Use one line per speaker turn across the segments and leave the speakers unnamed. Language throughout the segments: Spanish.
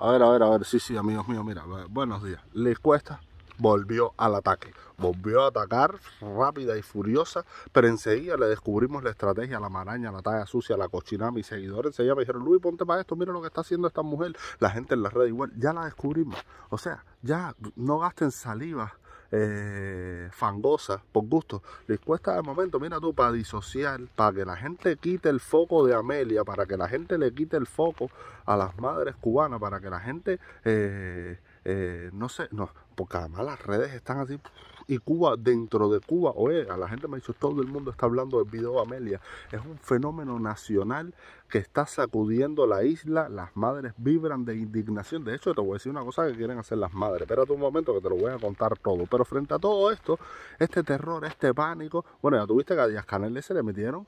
A ver, a ver, a ver. Sí, sí, amigos míos, mira. Buenos días. Les cuesta volvió al ataque. Volvió a atacar rápida y furiosa, pero enseguida le descubrimos la estrategia, la maraña, la talla sucia, la cochinada. Mis seguidores enseguida me dijeron, Luis, ponte para esto, mira lo que está haciendo esta mujer. La gente en las redes igual, ya la descubrimos. O sea, ya no gasten saliva eh, fangosa, por gusto, les cuesta de momento, mira tú, para disociar, para que la gente quite el foco de Amelia, para que la gente le quite el foco a las madres cubanas, para que la gente... Eh, eh, no sé, no, porque además las redes están así. Y Cuba, dentro de Cuba, oye, a la gente me ha dicho, todo el mundo está hablando del video Amelia. Es un fenómeno nacional que está sacudiendo la isla. Las madres vibran de indignación. De hecho, te voy a decir una cosa que quieren hacer las madres. Espérate un momento que te lo voy a contar todo. Pero frente a todo esto, este terror, este pánico, bueno, ya tuviste que a Díaz Canel se le metieron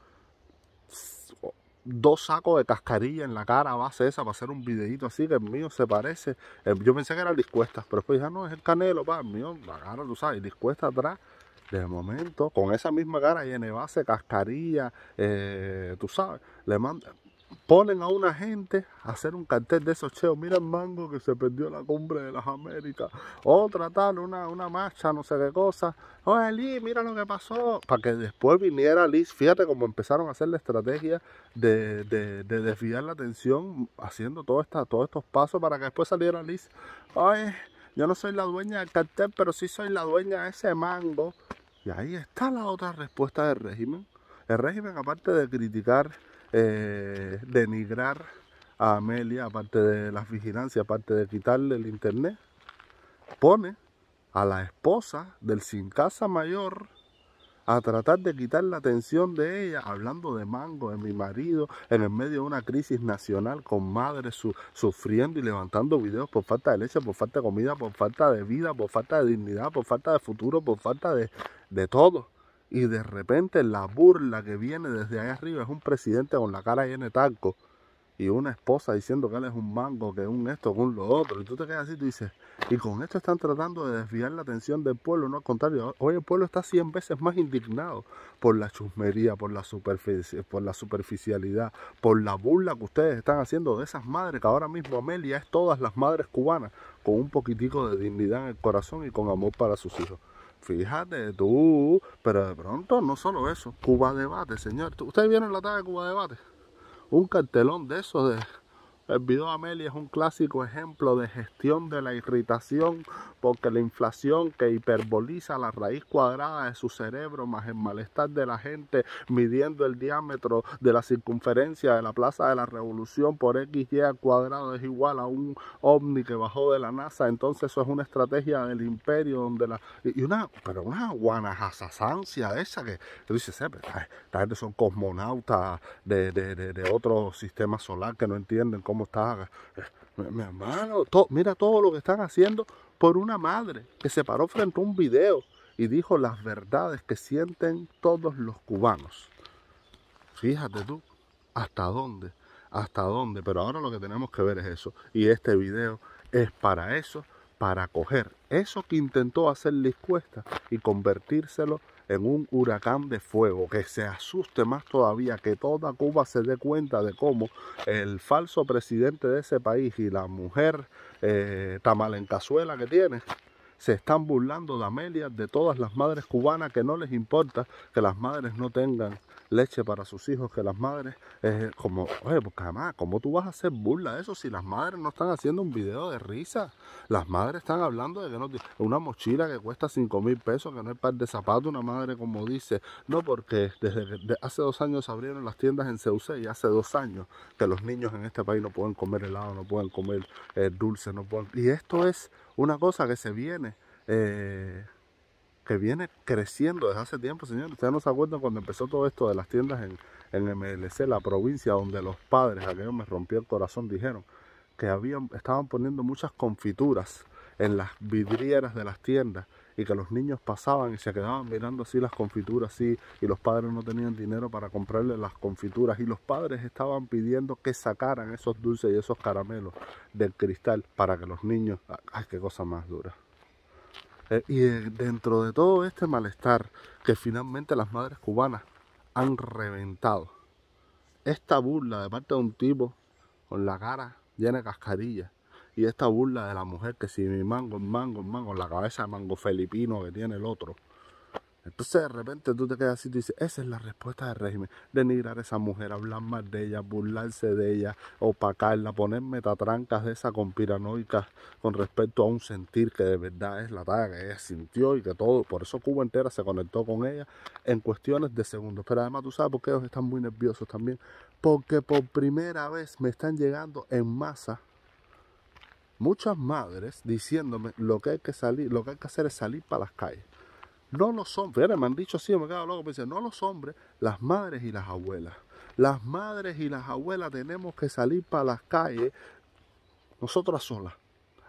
dos sacos de cascarilla en la cara base esa para hacer un videito así que el mío se parece. Eh, yo pensé que era discuestas pero después dije, ah, no, es el canelo, pa, el mío, la cara, tú sabes, discuesta atrás. De momento, con esa misma cara y en base, cascarilla, eh, tú sabes, le manda, ponen a una gente a hacer un cartel de esos cheos. Mira el mango que se perdió en la cumbre de las Américas. Otra tal, una, una marcha, no sé qué cosa. Oye, Liz, mira lo que pasó. Para que después viniera Liz. Fíjate cómo empezaron a hacer la estrategia de, desviar la atención haciendo todo esta, todos estos pasos para que después saliera Liz. Oye, yo no soy la dueña del cartel, pero sí soy la dueña de ese mango. Y ahí está la otra respuesta del régimen. El régimen, aparte de criticar eh, denigrar a Amelia, aparte de la vigilancia, aparte de quitarle el internet, pone a la esposa del sin casa mayor a tratar de quitar la atención de ella, hablando de Mango, de mi marido, en el medio de una crisis nacional, con madres sufriendo y levantando videos por falta de leche, por falta de comida, por falta de vida, por falta de dignidad, por falta de futuro, por falta de, de todo y de repente la burla que viene desde ahí arriba es un presidente con la cara llena de talco y una esposa diciendo que él es un mango, que un esto, que un lo otro. Y tú te quedas así y dices, y con esto están tratando de desviar la atención del pueblo, no al contrario. Hoy el pueblo está 100 veces más indignado por la chusmería, por la, superficie, por la superficialidad, por la burla que ustedes están haciendo de esas madres, que ahora mismo Amelia es todas las madres cubanas, con un poquitico de dignidad en el corazón y con amor para sus hijos. Fíjate tú, pero de pronto no solo eso, Cuba Debate, señor. ¿Ustedes vieron la tarde de Cuba Debate? Un cartelón de esos de, el video Amelia es un clásico ejemplo de gestión de la irritación porque la inflación que hiperboliza la raíz cuadrada de su cerebro más el malestar de la gente midiendo el diámetro de la circunferencia de la Plaza de la Revolución por XY al cuadrado es igual a un ovni que bajó de la NASA. Entonces eso es una estrategia del imperio donde la... Y una, pero una guanajasasancia esa que dice siempre. la gente son cosmonautas de otro sistema solar que no entienden cómo eh, mi, hermano, mira todo lo que están haciendo por una madre que se paró frente a un video y dijo las verdades que sienten todos los cubanos. Fíjate tú, hasta dónde, hasta dónde, pero ahora lo que tenemos que ver es eso. Y este video es para eso, para coger eso que intentó hacer Liz Cuesta y convertírselo en en un huracán de fuego, que se asuste más todavía, que toda Cuba se dé cuenta de cómo el falso presidente de ese país y la mujer eh, que tiene se están burlando de Amelia, de todas las madres cubanas, que no les importa que las madres no tengan leche para sus hijos, que las madres, eh, como, oye, pues, además, ¿cómo tú vas a hacer burla de eso si las madres no están haciendo un video de risa? Las madres están hablando de que no una mochila que cuesta 5 mil pesos, que no es par de zapatos, una madre como dice, no, porque desde hace dos años se abrieron las tiendas en Ceuce y hace dos años que los niños en este país no pueden comer helado, no pueden comer eh, dulce, no pueden... Y esto es una cosa que se viene, eh, que viene creciendo desde hace tiempo, señores. Ustedes no se acuerdan cuando empezó todo esto de las tiendas en, en MLC, la provincia donde los padres, aquello me rompió el corazón, dijeron que habían, estaban poniendo muchas confituras en las vidrieras de las tiendas y que los niños pasaban y se quedaban mirando así las confituras así y los padres no tenían dinero para comprarle las confituras y los padres estaban pidiendo que sacaran esos dulces y esos caramelos del cristal para que los niños, ah, ay, qué cosa más dura. Eh, y eh, dentro de todo este malestar que finalmente las madres cubanas han reventado, esta burla de parte de un tipo con la cara llena de cascarillas y esta burla de la mujer que si mi mango, mango, mango, la cabeza de mango filipino que tiene el otro. Entonces de repente tú te quedas así y dices, esa es la respuesta del régimen, denigrar a esa mujer, hablar más de ella, burlarse de ella, opacarla, poner metatrancas de esa conspiranoica con respecto a un sentir que de verdad es la talla que ella sintió y que todo, por eso Cuba entera se conectó con ella en cuestiones de segundos. Pero además tú sabes por qué ellos están muy nerviosos también, porque por primera vez me están llegando en masa muchas madres diciéndome lo que hay que salir, lo que hay que hacer es salir para las calles. No los hombres, me han dicho así, me quedado loco, me dicen, no los hombres, las madres y las abuelas. Las madres y las abuelas tenemos que salir para las calles, nosotras solas.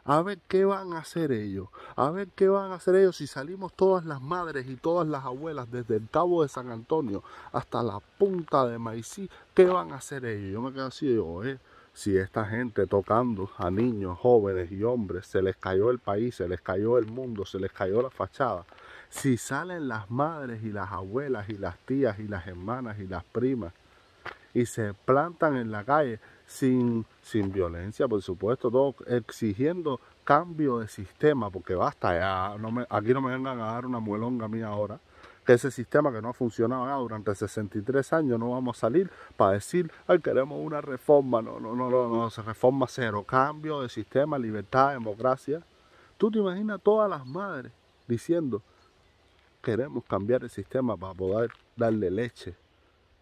A ver qué van a hacer ellos. A ver qué van a hacer ellos si salimos todas las madres y todas las abuelas desde el Cabo de San Antonio hasta la punta de Maicí. ¿Qué van a hacer ellos? Yo me quedo así, digo, eh si esta gente tocando a niños, jóvenes y hombres, se les cayó el país, se les cayó el mundo, se les cayó la fachada, si salen las madres y las abuelas y las tías y las hermanas y las primas y se plantan en la calle sin, sin violencia, por supuesto, todo exigiendo cambio de sistema, porque basta ya, no aquí no me vengan a dar una muelonga a mí ahora que ese sistema que no ha funcionado nada durante 63 años no vamos a salir para decir, queremos una reforma, no, no, no, no, no, reforma cero, cambio de sistema, libertad, democracia. Tú te imaginas todas las madres diciendo, queremos cambiar el sistema para poder darle leche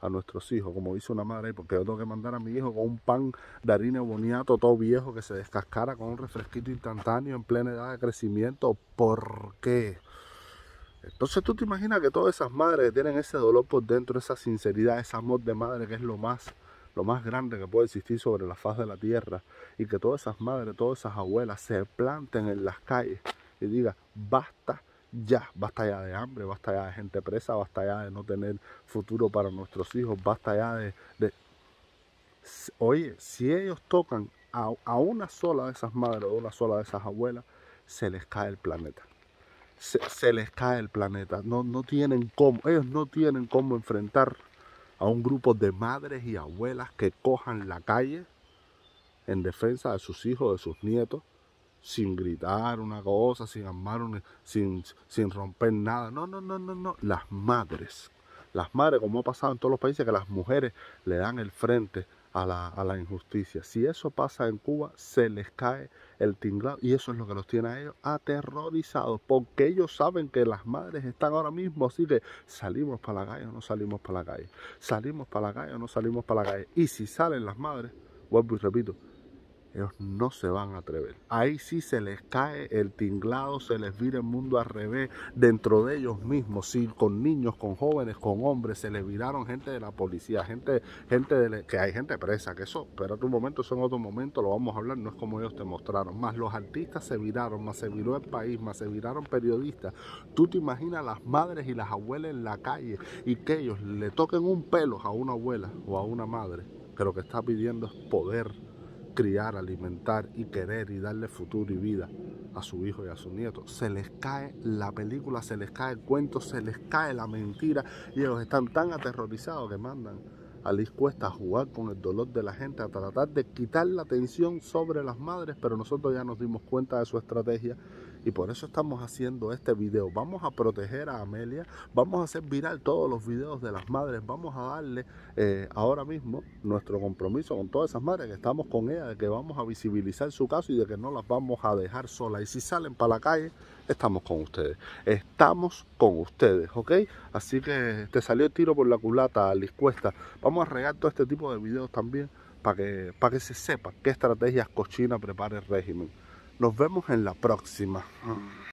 a nuestros hijos, como dice una madre, porque yo tengo que mandar a mi hijo con un pan de harina boniato todo viejo que se descascara con un refresquito instantáneo en plena edad de crecimiento. ¿Por qué? Entonces tú te imaginas que todas esas madres que tienen ese dolor por dentro, esa sinceridad, ese amor de madre que es lo más, lo más grande que puede existir sobre la faz de la tierra, y que todas esas madres, todas esas abuelas se planten en las calles y digan, basta ya, basta ya de hambre, basta ya de gente presa, basta ya de no tener futuro para nuestros hijos, basta ya de... Oye, si ellos tocan a, a una sola de esas madres o a una sola de esas abuelas, se les cae el planeta se, les cae el planeta. No, no tienen cómo, ellos no tienen cómo enfrentar a un grupo de madres y abuelas que cojan la calle en defensa de sus hijos, de sus nietos, sin gritar una cosa, sin amar sin, sin romper nada. No, no, no, no, no. Las madres. Las madres, como ha pasado en todos los países, que las mujeres le dan el frente a la, injusticia. Si eso pasa en Cuba, se les cae el tinglado y eso es lo que los tiene a ellos aterrorizados, porque ellos saben que las madres están ahora mismo, así que salimos para la calle o no salimos para la calle, salimos para la calle o no salimos para la calle. Y si salen las madres, vuelvo y repito, ellos no se van a atrever. Ahí sí se les cae el tinglado, se les vira el mundo al revés dentro de ellos mismos, sí, con niños, con jóvenes, con hombres, se les viraron gente de la policía, gente, gente de que hay gente presa, que eso, pero un momento, eso en otro momento lo vamos a hablar, no es como ellos te mostraron. Más los artistas se viraron, más se viró el país, más se viraron periodistas. Tú te imaginas las madres y las abuelas en la calle y que ellos le toquen un pelo a una abuela o a una madre, que lo que está pidiendo es poder criar, alimentar y querer y darle futuro y vida a su hijo y a su nieto. Se les cae la película, se les cae el cuento, se les cae la mentira y ellos están tan aterrorizados que mandan a a jugar con el dolor de la gente, a tratar de quitar la tensión sobre las madres, pero nosotros ya nos dimos cuenta de su estrategia y por eso estamos haciendo este video. Vamos a proteger a Amelia, vamos a hacer viral todos los videos de las madres, vamos a darle eh, ahora mismo nuestro compromiso con todas esas madres que estamos con ella, de que vamos a visibilizar su caso y de que no las vamos a dejar solas. Y si salen para la calle, estamos con ustedes. Estamos con ustedes, ¿ok? Así que te salió el tiro por la culata, Liz Cuesta. Vamos vamos a regar todo este tipo de videos también para que, para que se sepa qué estrategias cochinas prepara el régimen. Nos vemos en la próxima.